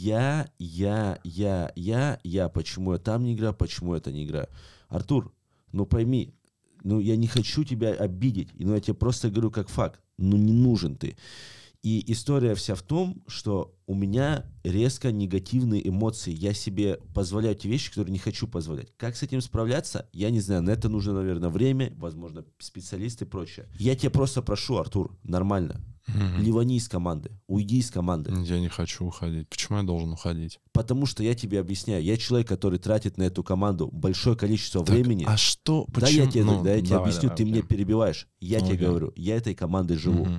я, я, я, я, я, почему я там не играю, почему это не играю. Артур, ну пойми, ну я не хочу тебя обидеть, но я тебе просто говорю как факт, ну не нужен ты. И история вся в том, что у меня резко негативные эмоции. Я себе позволяю те вещи, которые не хочу позволять. Как с этим справляться, я не знаю. На это нужно, наверное, время, возможно, специалисты и прочее. Я тебя просто прошу, Артур, нормально. Угу. Не из команды, уйди из команды. Я не хочу уходить. Почему я должен уходить? Потому что я тебе объясняю, я человек, который тратит на эту команду большое количество так, времени. А что? Почему? Ну, да, я тебе, ну, да, я давай, тебе объясню, давай, ты давай. мне перебиваешь. Я okay. Ну, тебе говорю, я этой командой живу. Угу.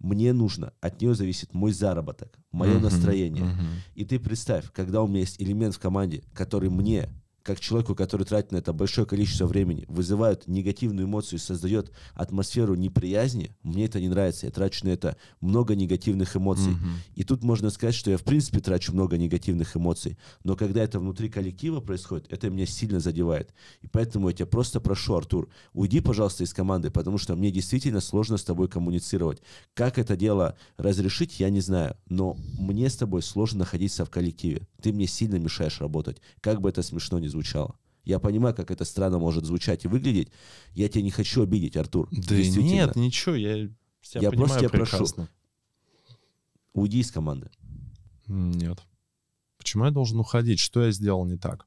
Мне нужно, от нее зависит мой заработок, мое угу. настроение. Угу. И ты представь, когда у меня есть элемент в команде, который мне как человеку, который тратит на это большое количество времени, вызывает негативную эмоцию и создает атмосферу неприязни, мне это не нравится. Я трачу на это много негативных эмоций. Mm-hmm. И тут можно сказать, что я в принципе трачу много негативных эмоций. Но когда это внутри коллектива происходит, это меня сильно задевает. И поэтому я тебя просто прошу, Артур, уйди, пожалуйста, из команды, потому что мне действительно сложно с тобой коммуницировать. Как это дело разрешить, я не знаю. Но мне с тобой сложно находиться в коллективе. Ты мне сильно мешаешь работать. Как бы это смешно ни звучало звучало. Я понимаю, как это странно может звучать и выглядеть. Я тебя не хочу обидеть, Артур. Да нет, ничего, я себя Я понимаю просто тебя прекрасно. прошу. Уйди из команды. Нет. Почему я должен уходить? Что я сделал не так?